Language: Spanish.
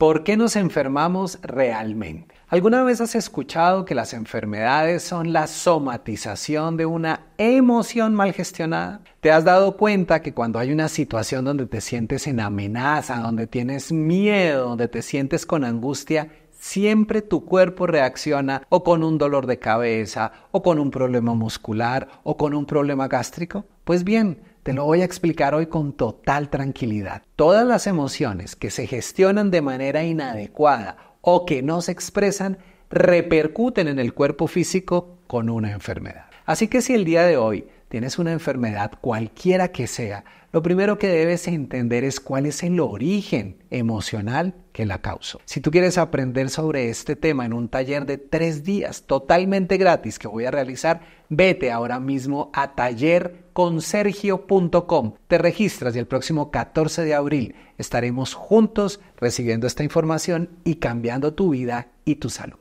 ¿Por qué nos enfermamos realmente? ¿Alguna vez has escuchado que las enfermedades son la somatización de una emoción mal gestionada? ¿Te has dado cuenta que cuando hay una situación donde te sientes en amenaza, donde tienes miedo, donde te sientes con angustia, siempre tu cuerpo reacciona o con un dolor de cabeza, o con un problema muscular, o con un problema gástrico? Pues bien, te lo voy a explicar hoy con total tranquilidad. Todas las emociones que se gestionan de manera inadecuada o que no se expresan repercuten en el cuerpo físico con una enfermedad. Así que si el día de hoy tienes una enfermedad cualquiera que sea, lo primero que debes entender es cuál es el origen emocional que la causó. Si tú quieres aprender sobre este tema en un taller de tres días totalmente gratis que voy a realizar, vete ahora mismo a tallerconsergio.com. Te registras y el próximo 14 de abril estaremos juntos recibiendo esta información y cambiando tu vida y tu salud.